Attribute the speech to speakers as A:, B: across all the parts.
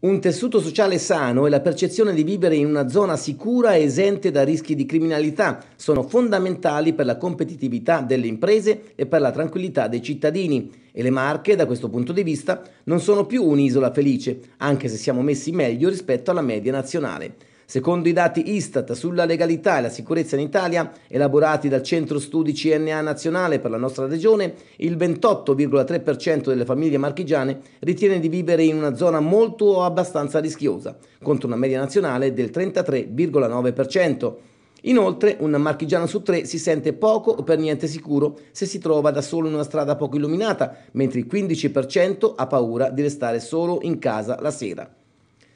A: Un tessuto sociale sano e la percezione di vivere in una zona sicura e esente da rischi di criminalità sono fondamentali per la competitività delle imprese e per la tranquillità dei cittadini. E le Marche, da questo punto di vista, non sono più un'isola felice, anche se siamo messi meglio rispetto alla media nazionale. Secondo i dati Istat sulla legalità e la sicurezza in Italia, elaborati dal Centro Studi CNA Nazionale per la nostra regione, il 28,3% delle famiglie marchigiane ritiene di vivere in una zona molto o abbastanza rischiosa, contro una media nazionale del 33,9%. Inoltre, un marchigiano su tre si sente poco o per niente sicuro se si trova da solo in una strada poco illuminata, mentre il 15% ha paura di restare solo in casa la sera.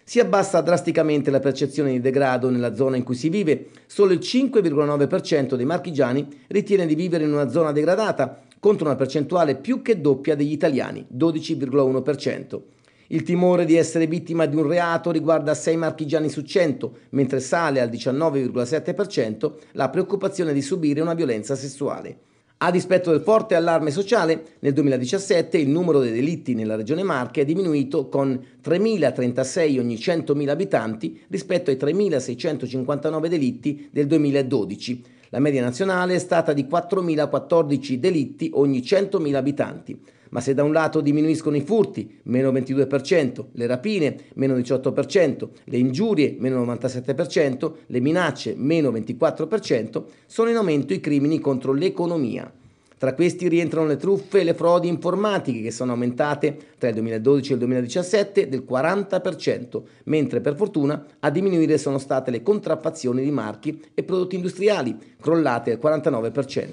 A: Si abbassa drasticamente la percezione di degrado nella zona in cui si vive, solo il 5,9% dei marchigiani ritiene di vivere in una zona degradata, contro una percentuale più che doppia degli italiani, 12,1%. Il timore di essere vittima di un reato riguarda 6 marchigiani su 100, mentre sale al 19,7% la preoccupazione di subire una violenza sessuale. A dispetto del forte allarme sociale, nel 2017 il numero dei delitti nella regione Marche è diminuito con 3.036 ogni 100.000 abitanti rispetto ai 3.659 delitti del 2012. La media nazionale è stata di 4.014 delitti ogni 100.000 abitanti. Ma se da un lato diminuiscono i furti, meno 22%, le rapine, meno 18%, le ingiurie, meno 97%, le minacce, meno 24%, sono in aumento i crimini contro l'economia. Tra questi rientrano le truffe e le frodi informatiche che sono aumentate tra il 2012 e il 2017 del 40%, mentre per fortuna a diminuire sono state le contraffazioni di marchi e prodotti industriali, crollate al 49%.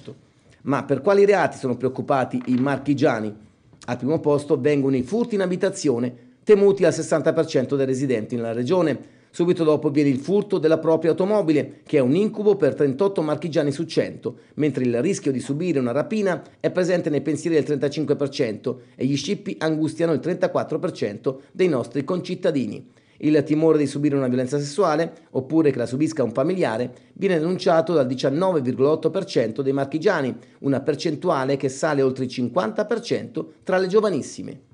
A: Ma per quali reati sono preoccupati i marchigiani? Al primo posto vengono i furti in abitazione, temuti al 60% dei residenti nella regione, Subito dopo viene il furto della propria automobile, che è un incubo per 38 marchigiani su 100, mentre il rischio di subire una rapina è presente nei pensieri del 35% e gli scippi angustiano il 34% dei nostri concittadini. Il timore di subire una violenza sessuale, oppure che la subisca un familiare, viene denunciato dal 19,8% dei marchigiani, una percentuale che sale oltre il 50% tra le giovanissime.